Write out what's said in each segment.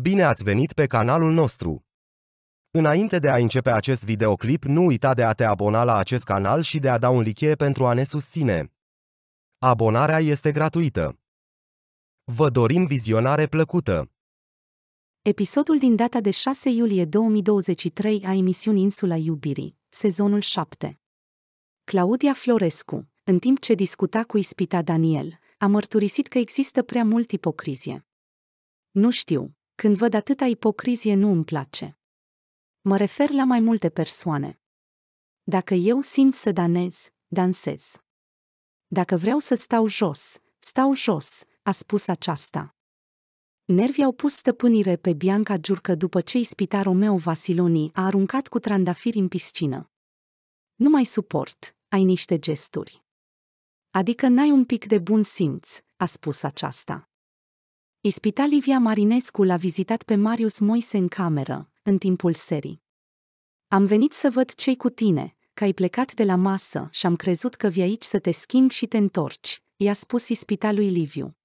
Bine ați venit pe canalul nostru! Înainte de a începe acest videoclip, nu uita de a te abona la acest canal și de a da un like pentru a ne susține. Abonarea este gratuită. Vă dorim vizionare plăcută! Episodul din data de 6 iulie 2023 a emisiunii Insula Iubirii, sezonul 7. Claudia Florescu, în timp ce discuta cu ispita Daniel, a mărturisit că există prea mult ipocrizie. Nu știu, când văd atâta ipocrizie, nu îmi place. Mă refer la mai multe persoane. Dacă eu simt să danez, dansez. Dacă vreau să stau jos, stau jos, a spus aceasta. Nervii au pus stăpânire pe Bianca Giurcă după ce ispita Romeo Vasiloni a aruncat cu trandafiri în piscină. Nu mai suport, ai niște gesturi. Adică n-ai un pic de bun simț, a spus aceasta. Ispita Livia Marinescu l-a vizitat pe Marius Moise în cameră, în timpul serii. Am venit să văd cei cu tine, că ai plecat de la masă și am crezut că vii aici să te schimbi și te întorci, i-a spus ispita lui Liviu.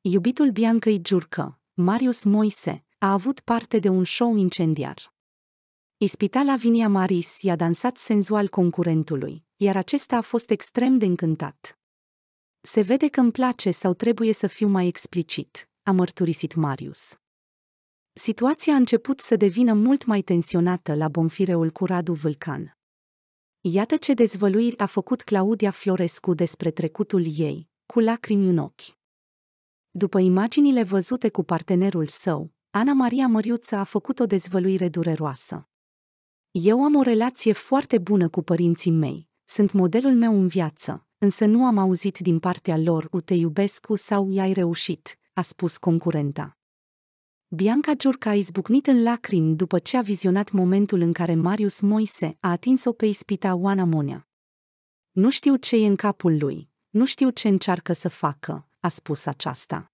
Iubitul Biancăi Giurcă, Marius Moise, a avut parte de un show incendiar. Ispita Lavinia Maris i-a dansat senzual concurentului, iar acesta a fost extrem de încântat. Se vede că îmi place sau trebuie să fiu mai explicit, a mărturisit Marius. Situația a început să devină mult mai tensionată la bonfireul cu Radu Vulcan. Iată ce dezvăluiri a făcut Claudia Florescu despre trecutul ei, cu lacrimi în ochi. După imaginile văzute cu partenerul său, Ana Maria Măriuță a făcut o dezvăluire dureroasă. Eu am o relație foarte bună cu părinții mei, sunt modelul meu în viață, însă nu am auzit din partea lor U te iubesc U sau I-ai reușit, a spus concurenta. Bianca Giurca a izbucnit în lacrimi după ce a vizionat momentul în care Marius Moise a atins-o pe ispita Oana Monea. Nu știu ce e în capul lui, nu știu ce încearcă să facă, a spus aceasta.